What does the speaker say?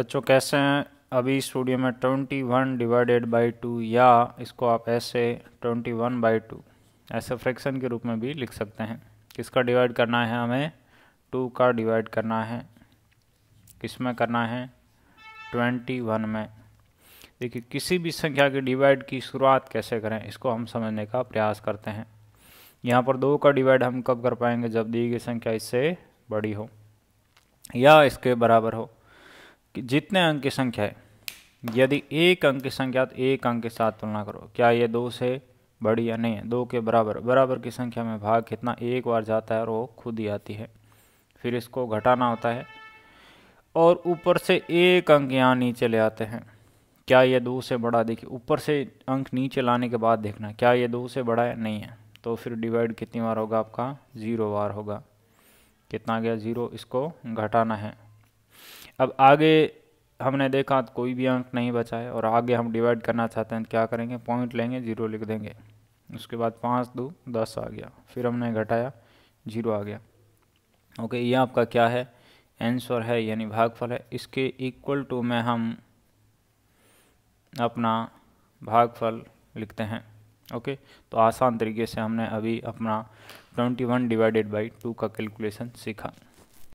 बच्चों कैसे हैं अभी स्टूडियो में twenty one divided by two या इसको आप ऐसे ट्वेंटी वन बाई टू ऐसे फ्रैक्शन के रूप में भी लिख सकते हैं किसका डिवाइड करना है हमें टू का डिवाइड करना है किस में करना है ट्वेंटी वन में देखिए किसी भी संख्या के डिवाइड की शुरुआत कैसे करें इसको हम समझने का प्रयास करते हैं यहाँ पर दो का डिवाइड हम कब कर पाएंगे जब दी गई संख्या इससे बड़ी हो या इसके बराबर हो कि जितने अंक की संख्या है यदि एक अंक की संख्या तो एक अंक के साथ तुलना करो क्या ये दो से बड़ी या नहीं है दो के बराबर बराबर की संख्या में भाग कितना एक बार जाता है और वो खुद ही आती है फिर इसको घटाना होता है और ऊपर से एक अंक यहाँ नीचे ले आते हैं क्या ये दो से बड़ा देखिए ऊपर से अंक नीचे लाने के बाद देखना क्या ये दो से बड़ा है नहीं है तो फिर डिवाइड कितनी बार होगा आपका ज़ीरो बार होगा कितना गया ज़ीरो इसको घटाना है अब आगे हमने देखा तो कोई भी अंक नहीं बचा है और आगे हम डिवाइड करना चाहते हैं तो क्या करेंगे पॉइंट लेंगे जीरो लिख देंगे उसके बाद पाँच दो दस आ गया फिर हमने घटाया जीरो आ गया ओके ये आपका क्या है आंसर है यानी भागफल है इसके इक्वल टू में हम अपना भागफल लिखते हैं ओके तो आसान तरीके से हमने अभी अपना twenty one divided by two का कैलकुलेशन सीखा